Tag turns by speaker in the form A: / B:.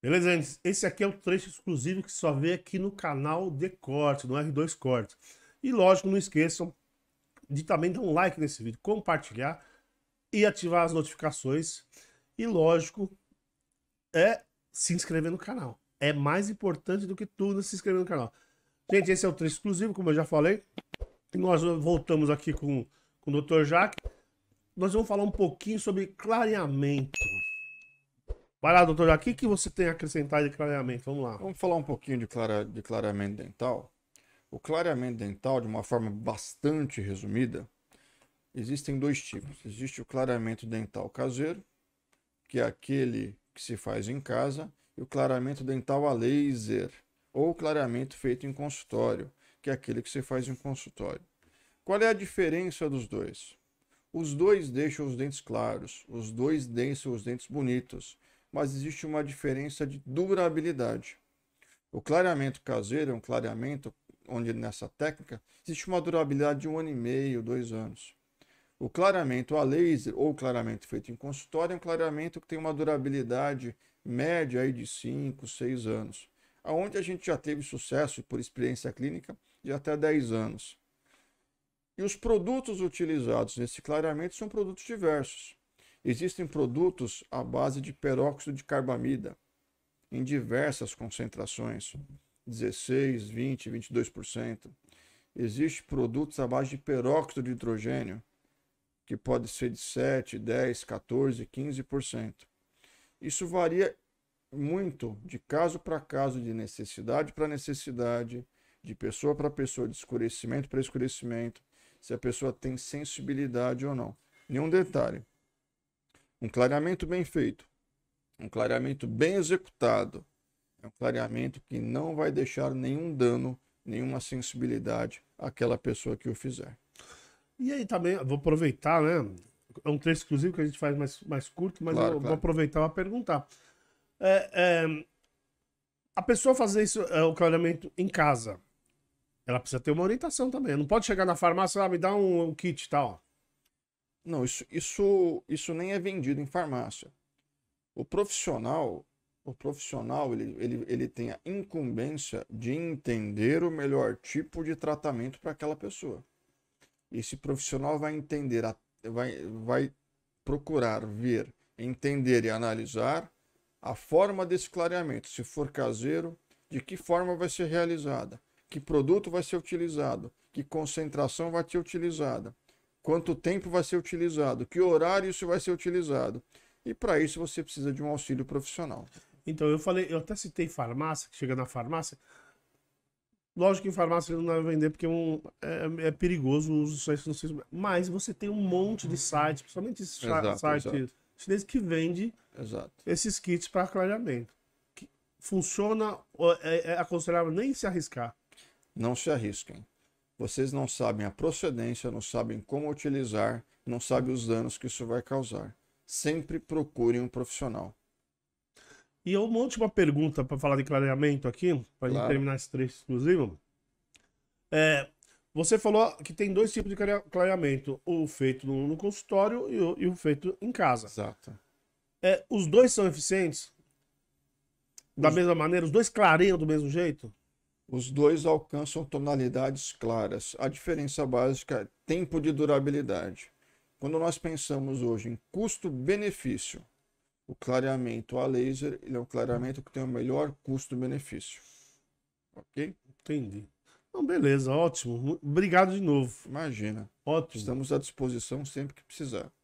A: Beleza, gente? Esse aqui é o trecho exclusivo que só vê aqui no canal de corte, no R2 Corte. E lógico, não esqueçam de também dar um like nesse vídeo, compartilhar e ativar as notificações. E lógico, é se inscrever no canal. É mais importante do que tudo se inscrever no canal. Gente, esse é o trecho exclusivo, como eu já falei. E nós voltamos aqui com, com o Dr. Jaque. Nós vamos falar um pouquinho sobre clareamento.
B: Vai lá, doutor, o que, que você tem a acrescentar de clareamento? Vamos lá. Vamos falar um pouquinho de, clara, de clareamento dental. O clareamento dental, de uma forma bastante resumida, existem dois tipos. Existe o clareamento dental caseiro, que é aquele que se faz em casa, e o clareamento dental a laser, ou clareamento feito em consultório, que é aquele que se faz em consultório. Qual é a diferença dos dois? Os dois deixam os dentes claros, os dois deixam os dentes bonitos, mas existe uma diferença de durabilidade. O clareamento caseiro é um clareamento onde nessa técnica existe uma durabilidade de um ano e meio, dois anos. O clareamento a laser ou clareamento feito em consultório é um clareamento que tem uma durabilidade média aí de 5, 6 anos. Onde a gente já teve sucesso por experiência clínica de até 10 anos. E os produtos utilizados nesse clareamento são produtos diversos. Existem produtos à base de peróxido de carbamida em diversas concentrações, 16, 20, 22%. Existem produtos à base de peróxido de hidrogênio, que pode ser de 7, 10, 14, 15%. Isso varia muito de caso para caso, de necessidade para necessidade, de pessoa para pessoa, de escurecimento para escurecimento, se a pessoa tem sensibilidade ou não. Nenhum detalhe. Um clareamento bem feito, um clareamento bem executado, é um clareamento que não vai deixar nenhum dano, nenhuma sensibilidade àquela pessoa que o fizer.
A: E aí também, vou aproveitar, né? É um trecho exclusivo que a gente faz mais, mais curto, mas claro, eu claro. vou aproveitar para perguntar. É, é, a pessoa fazer isso, é, o clareamento em casa, ela precisa ter uma orientação também. Não pode chegar na farmácia e ah, me dá um, um kit e
B: tá, tal. Não, isso, isso, isso nem é vendido em farmácia. O profissional, o profissional ele, ele, ele tem a incumbência de entender o melhor tipo de tratamento para aquela pessoa. Esse profissional vai entender, a, vai, vai procurar ver, entender e analisar a forma desse clareamento, se for caseiro, de que forma vai ser realizada, que produto vai ser utilizado, que concentração vai ser utilizada quanto tempo vai ser utilizado, que horário isso vai ser utilizado. E para isso você precisa de um auxílio profissional.
A: Então, eu falei, eu até citei farmácia, que chega na farmácia. Lógico que em farmácia não vai vender porque é, um, é, é perigoso o uso disso. Mas você tem um monte de sites, principalmente esses sites chineses que vende exato. esses kits para clareamento. Que funciona, é, é, é aconselhável nem se
B: arriscar. Não se arrisquem vocês não sabem a procedência, não sabem como utilizar, não sabem os danos que isso vai causar. Sempre procurem um profissional.
A: E uma última pergunta para falar de clareamento aqui, para claro. gente terminar esse trecho exclusivo. É, você falou que tem dois tipos de clareamento: o feito no, consultório e o, e o feito em casa. Exato. É, os dois
B: são eficientes? Da os... mesma maneira? Os dois clareiam do mesmo jeito? Os dois alcançam tonalidades claras. A diferença básica é tempo de durabilidade. Quando nós pensamos hoje em custo-benefício, o clareamento a laser ele é o clareamento que tem o melhor custo-benefício. Ok? Entendi. Então, beleza, ótimo. Obrigado de novo. Imagina. Ótimo. Estamos à disposição sempre que precisar.